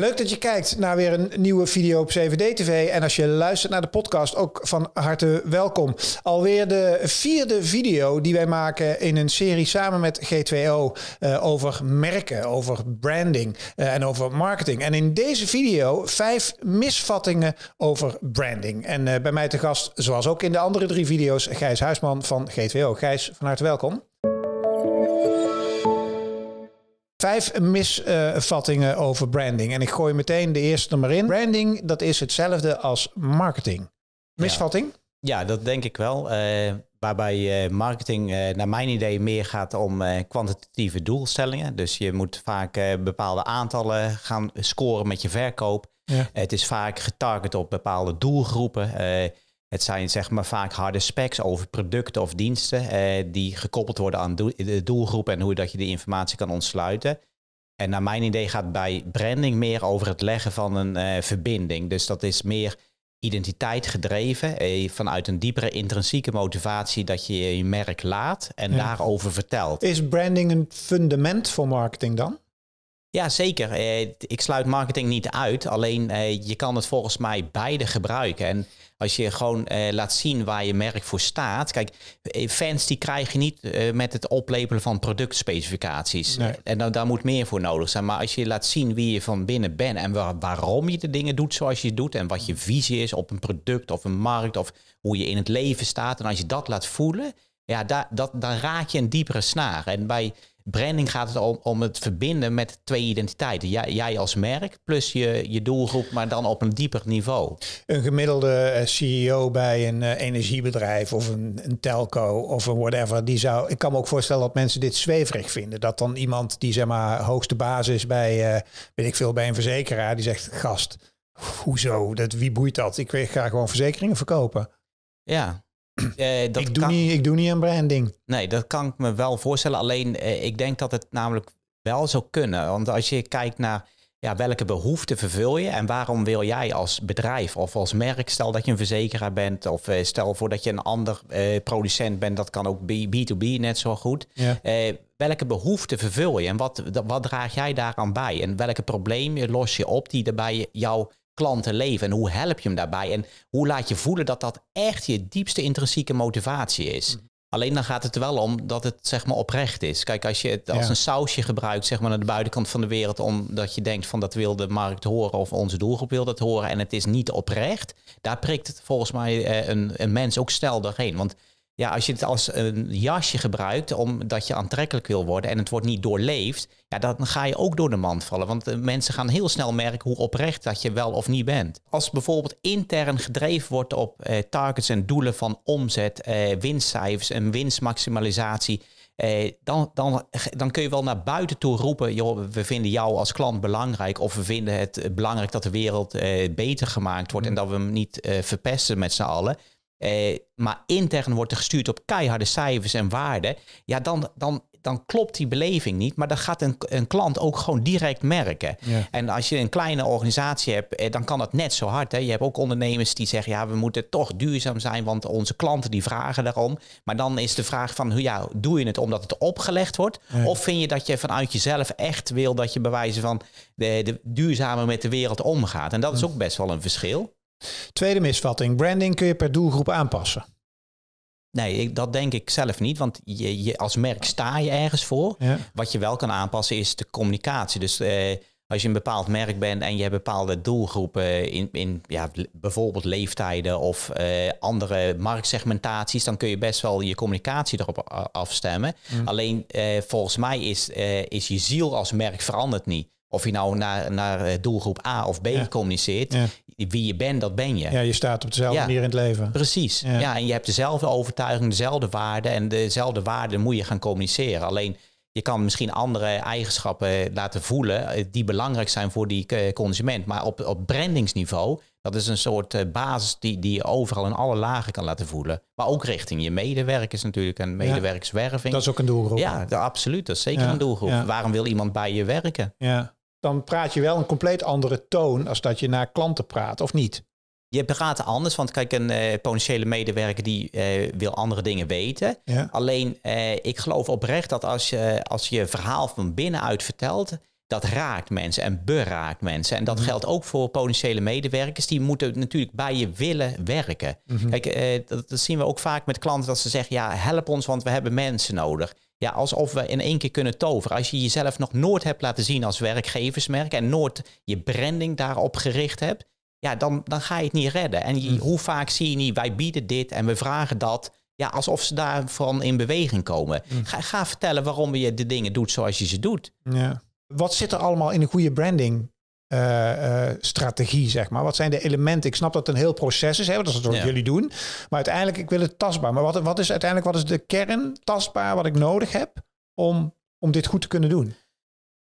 Leuk dat je kijkt naar weer een nieuwe video op 7D-TV. En als je luistert naar de podcast, ook van harte welkom. Alweer de vierde video die wij maken in een serie samen met G2O eh, over merken, over branding eh, en over marketing. En in deze video vijf misvattingen over branding. En eh, bij mij te gast, zoals ook in de andere drie video's, Gijs Huisman van G2O. Gijs, van harte welkom. Vijf misvattingen over branding. En ik gooi meteen de eerste er maar in. Branding, dat is hetzelfde als marketing. Misvatting? Ja, dat denk ik wel. Eh, waarbij eh, marketing, eh, naar mijn idee, meer gaat om kwantitatieve doelstellingen. Dus je moet vaak bepaalde aantallen gaan scoren met je verkoop. Het is vaak getarget op bepaalde doelgroepen. Het zijn zeg maar vaak harde specs over producten of diensten eh, die gekoppeld worden aan de doelgroep en hoe dat je de informatie kan ontsluiten. En naar mijn idee gaat bij branding meer over het leggen van een eh, verbinding. Dus dat is meer identiteit gedreven eh, vanuit een diepere intrinsieke motivatie dat je je merk laat en daarover vertelt. Is branding een fundament voor marketing dan? Ja, zeker. Eh, ik sluit marketing niet uit. Alleen eh, je kan het volgens mij beide gebruiken. En als je gewoon eh, laat zien waar je merk voor staat. Kijk, fans die krijg je niet met het oplepelen van productspecificaties. En dan, daar moet meer voor nodig zijn. Maar als je laat zien wie je van binnen bent en waarom je de dingen doet zoals je doet. En wat je visie is op een product of een markt of hoe je in het leven staat. En als je dat laat voelen, ja, dat, dan raak je een diepere snaar. En bij branding gaat het om, om het verbinden met twee identiteiten. Jij, jij, als merk plus je, je doelgroep, maar dan op een dieper niveau. Een gemiddelde eh, CEO bij een eh, energiebedrijf of een, een telco of een whatever, die zou. Ik kan me ook voorstellen dat mensen dit zweverig vinden. Dat dan iemand die zeg maar hoogste basis bij, eh, weet ik veel, bij een verzekeraar, die zegt: gast, hoezo? Dat, wie boeit dat? Ik graag gewoon verzekeringen verkopen. Ja, eh, dat ik, doe niet, ik doe niet een branding. Nee, dat kan ik me wel voorstellen. Alleen eh, ik denk dat het namelijk wel zou kunnen. Want als je kijkt naar ja, welke behoeften vervul je en waarom wil jij als bedrijf of als merk, stel dat je een verzekeraar bent of eh, stel voor dat je een ander producent bent, dat kan ook B2B net zo goed. welke behoeften vervul je en wat, wat draag jij daaraan bij? En welke problemen los je op die daarbij jouw klanten leven? En hoe help je hem daarbij? En hoe laat je voelen dat dat echt je diepste intrinsieke motivatie is? Mm. Alleen dan gaat het er wel om dat het zeg maar oprecht is. Kijk, als je het als een sausje gebruikt, zeg maar aan de buitenkant van de wereld, omdat je denkt van dat wil de markt horen of onze doelgroep wil dat horen en het is niet oprecht, daar prikt het volgens mij eh, een, een mens ook snel doorheen. Want ja, als je het als een jasje gebruikt omdat je aantrekkelijk wil worden en het wordt niet doorleefd, ja, dan ga je ook door de mand vallen. Want eh, mensen gaan heel snel merken hoe oprecht dat je wel of niet bent. Als bijvoorbeeld intern gedreven wordt op eh, targets en doelen van omzet, eh, winstcijfers en winstmaximalisatie, eh, dan, dan, dan kun je wel naar buiten toe roepen, joh, we vinden jou als klant belangrijk of we vinden het eh, belangrijk dat de wereld eh, beter gemaakt wordt en mm. dat we hem niet verpesten met z'n allen eh, maar intern wordt er gestuurd op keiharde cijfers en waarden, ja, dan, dan, dan klopt die beleving niet. Maar dat gaat een, een klant ook gewoon direct merken. En als je een kleine organisatie hebt, eh, dan kan dat net zo hard. Hè. Je hebt ook ondernemers die zeggen, ja, we moeten toch duurzaam zijn, want onze klanten die vragen daarom. Maar dan is de vraag van, ja, doe je het omdat het opgelegd wordt? Of vind je dat je vanuit jezelf echt wil dat je bewijzen van de, de duurzamer met de wereld omgaat? En dat is ook best wel een verschil. Tweede misvatting, branding kun je per doelgroep aanpassen. Nee, ik, dat denk ik zelf niet, want je, als merk sta je ergens voor. Wat je wel kan aanpassen is de communicatie. Dus eh, als je een bepaald merk bent en je hebt bepaalde doelgroepen in, in ja, bijvoorbeeld leeftijden of eh, andere marktsegmentaties, dan kun je best wel je communicatie erop eh, afstemmen. Mm. Alleen volgens mij is, is je ziel als merk verandert niet. Of je nou naar, naar doelgroep A of B communiceert. Ja wie je bent, dat ben je. Ja, je staat op dezelfde manier in het leven. Precies. Ja. en je hebt dezelfde overtuiging, dezelfde waarden. En dezelfde waarden moet je gaan communiceren. Alleen je kan misschien andere eigenschappen laten voelen eh, die belangrijk zijn voor die eh, consument. Maar op, op brandingsniveau, dat is een soort eh, basis die, die je overal in alle lagen kan laten voelen. Maar ook richting je medewerkers natuurlijk en medewerkerswerving. dat is ook een doelgroep. Ja, absoluut. Dat is zeker een doelgroep. Waarom wil iemand bij je werken? Ja dan praat je wel een compleet andere toon als dat je naar klanten praat, of niet? Je praat anders, want kijk, een eh, potentiële medewerker die eh, wil andere dingen weten. Alleen, eh, ik geloof oprecht dat als je, als je verhaal van binnenuit vertelt, dat raakt mensen en beraakt mensen. En dat mhm. geldt ook voor potentiële medewerkers. Die moeten natuurlijk bij je willen werken. Mhm. Kijk, dat, dat, zien we ook vaak met klanten dat ze zeggen, ja, help ons, want we hebben mensen nodig ja, alsof we in één keer kunnen toveren. Als je jezelf nog nooit hebt laten zien als werkgeversmerk en nooit je branding daarop gericht hebt, ja, dan, dan ga je het niet redden. En mm. hoe vaak zie je niet, wij bieden dit en we vragen dat. Ja, alsof ze daarvan in beweging komen. Mm. Ga, ga vertellen waarom je de dingen doet zoals je ze doet. Ja. Wat zit er allemaal in een goede branding? Eh, eh, strategie, zeg maar? Wat zijn de elementen? Ik snap dat het een heel proces is, hè? dat is wat jullie doen. Maar uiteindelijk, ik wil het tastbaar. Maar wat, wat is uiteindelijk, wat is de kern tastbaar wat ik nodig heb om, om dit goed te kunnen doen?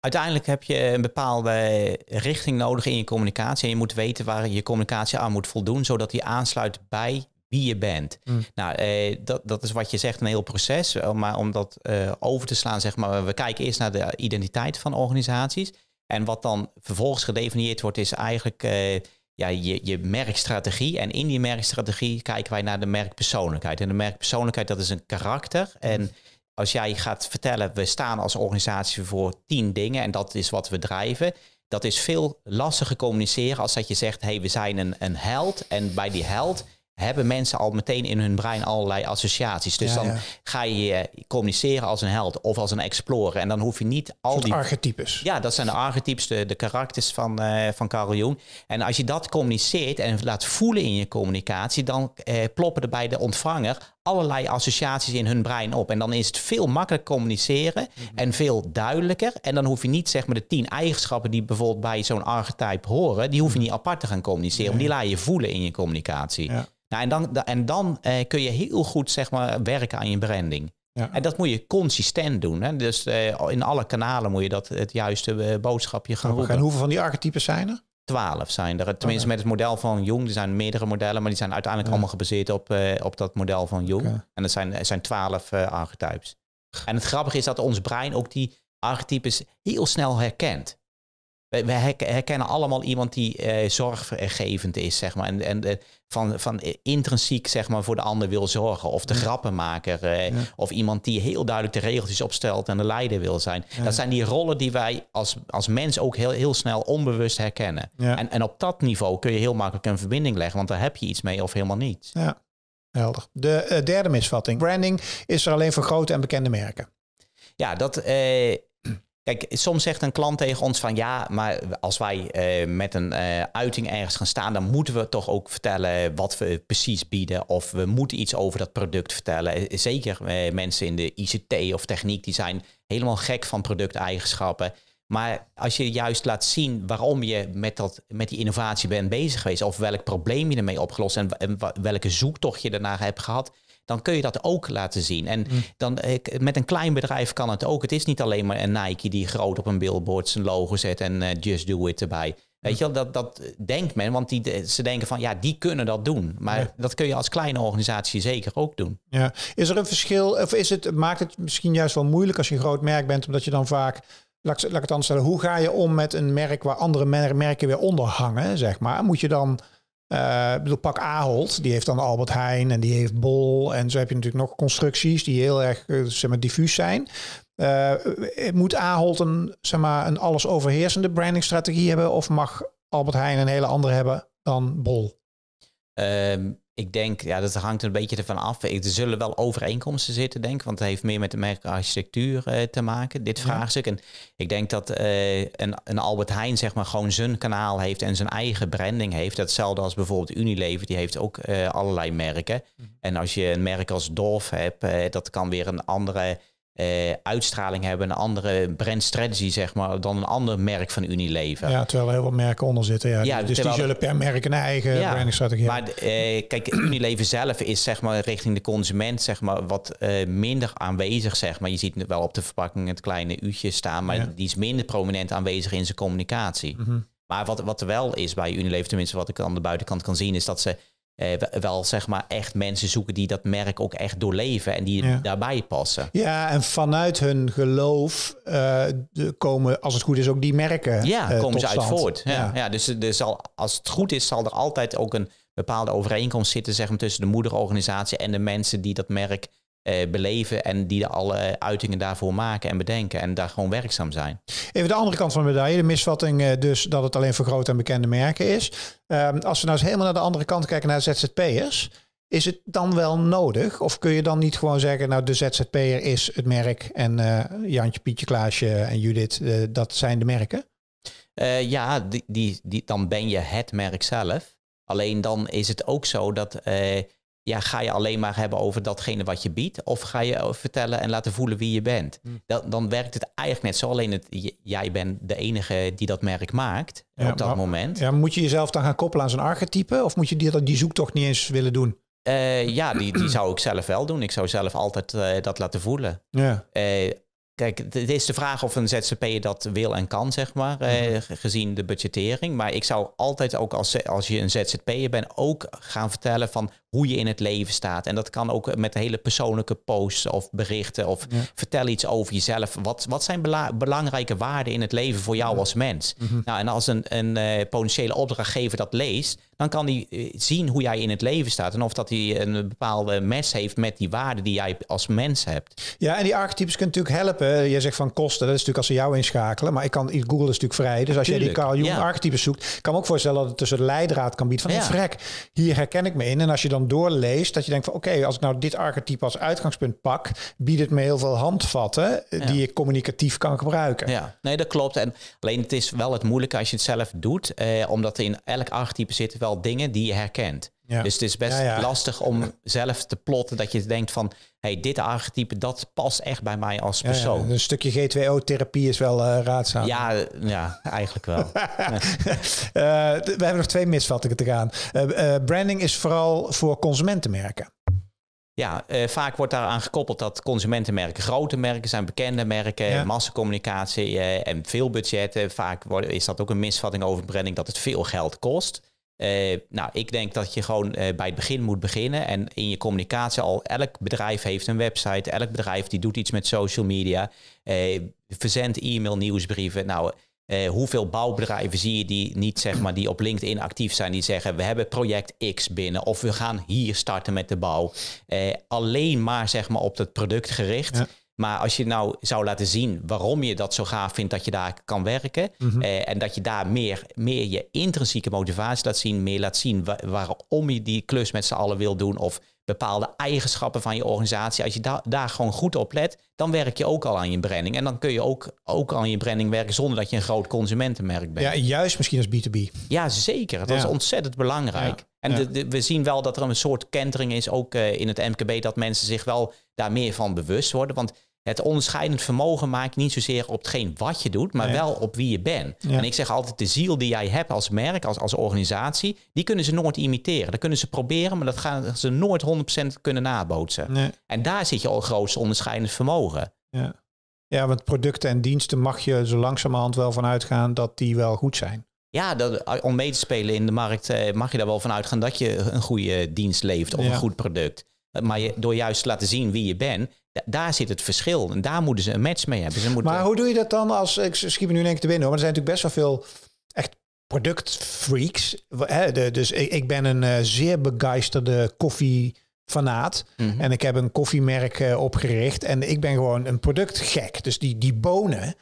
Uiteindelijk heb je een bepaalde richting nodig in je communicatie. En je moet weten waar je communicatie aan moet voldoen, zodat die aansluit bij wie je bent. Mm. Nou, eh, dat, dat is wat je zegt, een heel proces. Eh, maar om dat over te slaan, zeg maar, we kijken eerst naar de identiteit van organisaties. En wat dan vervolgens gedefinieerd wordt, is eigenlijk eh, ja, je, je merkstrategie. En in die merkstrategie kijken wij naar de merkpersoonlijkheid. En de merkpersoonlijkheid, dat is een karakter. Mhm. En als jij gaat vertellen, we staan als organisatie voor tien dingen en dat is wat we drijven. Dat is veel lastiger communiceren als dat je zegt, hey, we zijn een, een held. En bij die held hebben mensen al meteen in hun brein allerlei associaties. Dus dan ga je communiceren als een held of als een explorer. En dan hoef je niet al die... archetypes. Ja, dat zijn de archetypes, de, de karakters van, uh, van Carl Jung. En als je dat communiceert en laat voelen in je communicatie... dan uh, ploppen er bij de ontvanger allerlei associaties in hun brein op. En dan is het veel makkelijker communiceren mhm. en veel duidelijker. En dan hoef je niet zeg maar de tien eigenschappen die bijvoorbeeld bij zo'n archetype horen, die hoef je niet mhm. apart te gaan communiceren. Nee. Die laat je voelen in je communicatie. Nou, en dan, en dan eh, kun je heel goed zeg maar, werken aan je branding. En dat moet je consistent doen. Hè? Dus eh, in alle kanalen moet je dat het juiste eh, boodschapje gaan roepen. En hoeveel van die archetypen zijn er? twaalf zijn er. Tenminste, met het model van Jung. Er zijn meerdere modellen, maar die zijn uiteindelijk allemaal gebaseerd op, eh, op dat model van Jung. En dat zijn, er zijn twaalf eh, archetypes. En het grappige is dat ons brein ook die archetypes heel snel herkent we herkennen allemaal iemand die eh, zorggevend is, zeg maar. En, en van, van eh, intrinsiek, zeg maar, voor de ander wil zorgen. Of de grappenmaker. Eh, of iemand die heel duidelijk de regeltjes opstelt en de leider wil zijn. Dat zijn die rollen die wij als, als mens ook heel, heel snel onbewust herkennen. En, en op dat niveau kun je heel makkelijk een verbinding leggen. Want daar heb je iets mee of helemaal niet. Ja, helder. De derde misvatting. Branding is er alleen voor grote en bekende merken. Ja, dat... Kijk, soms zegt een klant tegen ons van ja, maar als wij eh, met een eh, uiting ergens gaan staan, dan moeten we toch ook vertellen wat we precies bieden. Of we moeten iets over dat product vertellen. Eh, zeker mensen in de ICT of techniek, die zijn helemaal gek van producteigenschappen. Maar als je juist laat zien waarom je met, dat, met die innovatie bent bezig geweest, of welk probleem je ermee opgelost en, en welke zoektocht je daarna hebt gehad, dan kun je dat ook laten zien. En mm. dan, met een klein bedrijf kan het ook. Het is niet alleen maar een Nike die groot op een billboard zijn logo zet en eh, just do it erbij. Weet mm. je wel, dat, dat denkt men, want die, ze denken van ja, die kunnen dat doen. Maar dat kun je als kleine organisatie zeker ook doen. Ja. Is er een verschil, of is het, maakt het misschien juist wel moeilijk als je een groot merk bent, omdat je dan vaak, laat, ik het anders stellen, hoe ga je om met een merk waar andere merken weer onder hangen, zeg maar? Moet je dan uh, bedoel, pak Ahold, die heeft dan Albert Heijn en die heeft Bol. En zo heb je natuurlijk nog constructies die heel erg eh, zeg maar, diffuus zijn. Uh, moet Ahold een, zeg maar, een alles overheersende brandingstrategie hebben? Of mag Albert Heijn een hele andere hebben dan Bol? Ehm, ik denk, ja, dat hangt een beetje ervan af. Er zullen wel overeenkomsten zitten, denk ik. Want het heeft meer met de merkarchitectuur eh, te maken, dit vraagstuk. En ik denk dat eh, een, Albert Heijn, zeg maar, gewoon zijn kanaal heeft en zijn eigen branding heeft. Hetzelfde als bijvoorbeeld Unilever, die heeft ook eh, allerlei merken. Mhm. En als je een merk als Dorf hebt, dat kan weer een andere eh, uitstraling hebben, een andere brand strategy, zeg maar, dan een ander merk van Unilever. Ja, terwijl er heel wat merken onder zitten. Ja. dus die zullen per merk een eigen ja, brandingstrategie hebben. Maar eh, kijk, Unilever zelf is zeg maar richting de consument zeg maar, wat eh, minder aanwezig, zeg maar. Je ziet wel op de verpakking het kleine uurtje staan, maar die is minder prominent aanwezig in zijn communicatie. Mhm. Maar wat, wat er wel is bij Unilever, tenminste wat ik aan de buitenkant kan zien, is dat ze eh, wel zeg maar echt mensen zoeken die dat merk ook echt doorleven en die daarbij passen. Ja, en vanuit hun geloof eh, komen, als het goed is, ook die merken. Ja, uh, komen ze uit voort. Ja, ja. dus er dus zal, als het goed is, zal er altijd ook een bepaalde overeenkomst zitten zeg tussen de moederorganisatie en de mensen die dat merk eh, beleven en die alle uitingen daarvoor maken en bedenken en daar gewoon werkzaam zijn. Even de andere kant van de medaille, de misvatting eh, dus dat het alleen voor grote en bekende merken is. Ehm, als we nou eens helemaal naar de andere kant kijken, naar ZZP'ers, is het dan wel nodig? Of kun je dan niet gewoon zeggen, nou de ZZP'er is het merk en eh, Jantje, Pietje, Klaasje en Judith, dat zijn de merken? ja, die, die, die, dan ben je het merk zelf. Alleen dan is het ook zo dat ja, ga je alleen maar hebben over datgene wat je biedt? Of ga je eh, vertellen en laten voelen wie je bent? Mm. Dan, dan werkt het eigenlijk net zo. Alleen het, jij bent de enige die dat merk maakt op dat moment. Ja, moet je jezelf dan gaan koppelen aan zo'n archetype? Of moet je die, die zoektocht niet eens willen doen? Eh, ja, die, die zou ik zelf wel doen. Ik zou zelf altijd eh, dat laten voelen. Ja. Kijk, het is de vraag of een ZZP'er dat wil en kan, zeg maar, mhm. gezien de budgettering. Maar ik zou altijd ook als, als je een ZZP'er bent ook gaan vertellen van hoe je in het leven staat. En dat kan ook met hele persoonlijke posts of berichten. Of vertel iets over jezelf. Wat, wat zijn belangrijke waarden in het leven voor jou als mens? Mhm. Nou, en als een, een eh, potentiële opdrachtgever dat leest, dan kan die eh, zien hoe jij in het leven staat. En of dat hij een bepaalde mes heeft met die waarden die jij als mens hebt. Ja, en die archetypes kunnen natuurlijk helpen. Je zegt van kosten, dat is natuurlijk als ze jou inschakelen. Maar ik kan, Google is natuurlijk vrij. Dus als je die Carl Jung archetypes zoekt, kan me ook voorstellen dat het tussen de leidraad kan bieden van, ja. vrek, hier herken ik me in. En als je dan doorlees dat je denkt van oké, als ik nou dit archetype als uitgangspunt pak, biedt het me heel veel handvatten eh, die ik communicatief kan gebruiken. Ja, nee, dat klopt. En alleen het is wel het moeilijke als je het zelf doet, eh, omdat in elk archetype zitten wel dingen die je herkent. Ja. Dus het is best lastig om zelf te plotten dat je denkt van, hey, dit archetype, dat past echt bij mij als persoon. Een stukje G2O-therapie is wel eh, raadzaam. Ja, ja, eigenlijk wel. Eh, we hebben nog twee misvattingen te gaan. Eh, branding is vooral voor consumentenmerken. Ja, vaak wordt daaraan gekoppeld dat consumentenmerken grote merken zijn, bekende merken, massacommunicatie en veel budgetten. Vaak is dat ook een misvatting over branding dat het veel geld kost. Eh, nou, ik denk dat je gewoon eh, bij het begin moet beginnen. En in je communicatie al, elk bedrijf heeft een website. Elk bedrijf die doet iets met social media. Uh, verzend e-mail, nieuwsbrieven. Nou, hoeveel bouwbedrijven zie je die niet, zeg maar, die op LinkedIn actief zijn. Die zeggen, we hebben project X binnen. Of we gaan hier starten met de bouw. alleen maar, zeg maar, op dat product gericht. Maar als je nou zou laten zien waarom je dat zo gaaf vindt dat je daar kan werken. Mhm. Eh, en dat je daar meer, meer je intrinsieke motivatie laat zien. Meer laat zien waarom je die klus met z'n allen wil doen. Of bepaalde eigenschappen van je organisatie. Als je da daar gewoon goed op let, dan werk je ook al aan je branding. En dan kun je ook, ook aan je branding werken zonder dat je een groot consumentenmerk bent. Ja, juist misschien als B2B. Ja, zeker. Dat is ontzettend belangrijk. En we zien wel dat er een soort kentering is, ook eh, in het MKB, dat mensen zich wel daar meer van bewust worden. Want het onderscheidend vermogen maakt niet zozeer op hetgeen wat je doet, maar wel op wie je bent. En ik zeg altijd, de ziel die jij hebt als merk, als, als organisatie, die kunnen ze nooit imiteren. Dat kunnen ze proberen, maar dat gaan ze nooit 100% kunnen nabootsen. En daar zit je al grootste onderscheidend vermogen. Ja. ja, want producten en diensten mag je zo langzamerhand wel van uitgaan dat die wel goed zijn. Ja, dat, eh, om mee te spelen in de markt eh, mag je daar wel van uitgaan dat je een goede dienst levert of een goed product. Eh, maar door juist te laten zien wie je bent, daar zit het verschil. En daar moeten ze een match mee hebben. Ze moeten... Maar hoe doe je dat dan als, ik schiet me nu in één keer te binnen hoor, maar er zijn natuurlijk best wel veel echt productfreaks. dus ik, ben een eh, zeer begeisterde koffie fanaat. Mhm. En ik heb een koffiemerk eh, opgericht. En ik ben gewoon een productgek. Dus die, die bonen,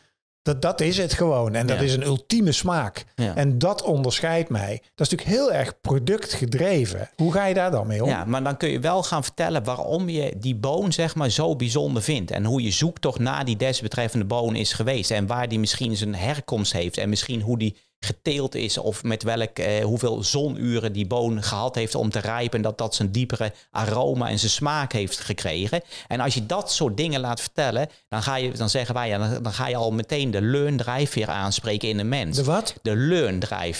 dat, dat is het gewoon. En dat is een ultieme smaak. En dat onderscheidt mij. Dat is natuurlijk heel erg productgedreven. Hoe ga je daar dan mee om? Ja, maar dan kun je wel gaan vertellen waarom je die boon zeg maar, zo bijzonder vindt. En hoe je zoektocht naar die desbetreffende boon is geweest. En waar die misschien zijn herkomst heeft. En misschien hoe die geteeld is of met welk, eh, hoeveel zonuren die boon gehad heeft om te rijpen, dat dat zijn diepere aroma en zijn smaak heeft gekregen. En als je dat soort dingen laat vertellen, dan, ga je, dan zeggen wij, dan, ga je al meteen de learndrijfveer aanspreken in de mens. De wat? De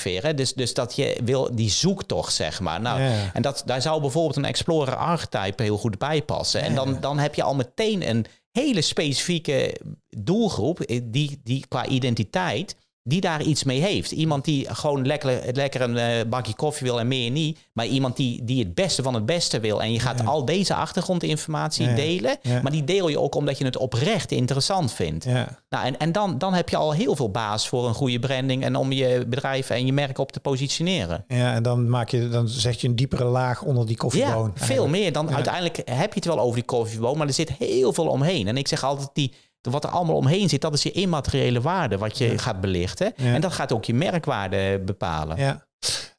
Hè? Dus, dus dat je wil die zoektocht, zeg maar. Nou, En dat, daar zou bijvoorbeeld een explorer archetype heel goed bij passen. En dan, dan heb je al meteen een hele specifieke doelgroep eh, die, die qua identiteit die daar iets mee heeft. Iemand die gewoon lekker, lekker een eh, bakje koffie wil en meer niet. Maar iemand die, die het beste van het beste wil. En je gaat al deze achtergrondinformatie delen. Maar die deel je ook omdat je het oprecht interessant vindt. Nou, en en dan, dan heb je al heel veel baas voor een goede branding. En om je bedrijf en je merk op te positioneren. Ja, en dan, maak je, dan zet je een diepere laag onder die koffieboon. Ja, veel meer. Dan uiteindelijk heb je het wel over die koffieboon. Maar er zit heel veel omheen. En ik zeg altijd die wat er allemaal omheen zit, dat is je immateriële waarde wat je gaat belichten. En dat gaat ook je merkwaarde bepalen. Ja.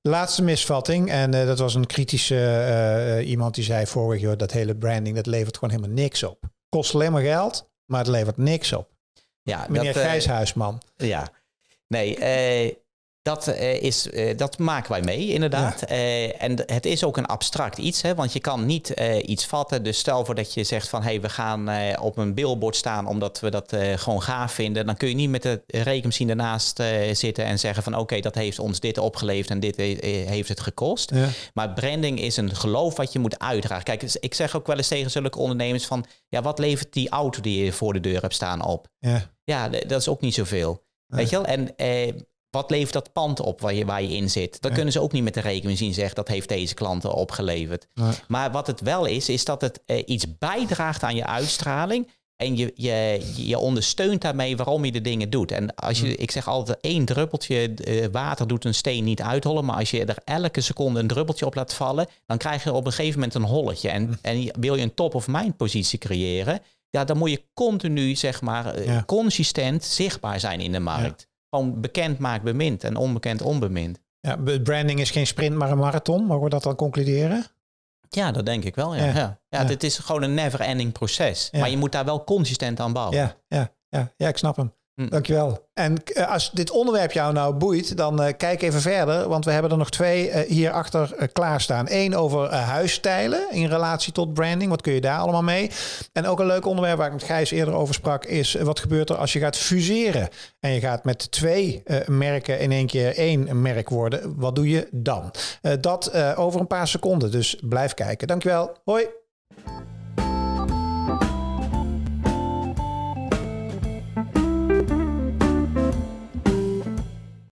Laatste misvatting, en eh, dat was een kritische eh, iemand die zei vorig jaar dat hele branding, dat levert gewoon helemaal niks op. Kost alleen maar geld, maar het levert niks op. Ja, Meneer dat, eh, Grijshuisman. Uh, ja, nee, dat, eh, is, eh, dat maken wij mee, inderdaad. Eh, en het is ook een abstract iets, hè, want je kan niet iets vatten. Dus stel voor dat je zegt van hé, hey, we gaan op een billboard staan omdat we dat gewoon gaaf vinden. Dan kun je niet met de rekenmachine daarnaast zitten en zeggen van oké, dat heeft ons dit opgeleverd en dit heeft het gekost. Maar branding is een geloof wat je moet uitdragen. Kijk, ik zeg ook wel eens tegen zulke ondernemers van ja, wat levert die auto die je voor de deur hebt staan op? Ja, ja dat is ook niet zoveel. Weet je wel? En eh, wat levert dat pand op waar je, waar je in zit? Dan kunnen ze ook niet met de rekening zien zeggen, dat heeft deze klanten opgeleverd. Maar wat het wel is, is dat het eh, iets bijdraagt aan je uitstraling. En je, je, je ondersteunt daarmee waarom je de dingen doet. En als je, mm. ik zeg altijd, één druppeltje eh, water doet een steen niet uithollen. Maar als je er elke seconde een druppeltje op laat vallen, dan krijg je op een gegeven moment een holletje. En, mm. en wil je een top-of-mind positie creëren, ja, dan moet je continu, zeg maar, eh, consistent zichtbaar zijn in de markt gewoon bekend maakt bemind en onbekend onbemind. Ja, branding is geen sprint, maar een marathon. Mogen we dat dan concluderen? Ja, dat denk ik wel. Ja, ja. ja. is gewoon een never-ending proces. Maar je moet daar wel consistent aan bouwen. Ja, ja, ja, ja ik snap hem. Mm. Dankjewel. En eh, als dit onderwerp jou nou boeit, dan eh, kijk even verder, want we hebben er nog twee uh, eh, hierachter klaar klaarstaan. Eén over huisstijlen in relatie tot branding. Wat kun je daar allemaal mee? En ook een leuk onderwerp waar ik met Gijs eerder over sprak, is wat gebeurt er als je gaat fuseren en je gaat met twee merken in één keer één merk worden? Wat doe je dan? dat over een paar seconden, dus blijf kijken. Dankjewel. Hoi.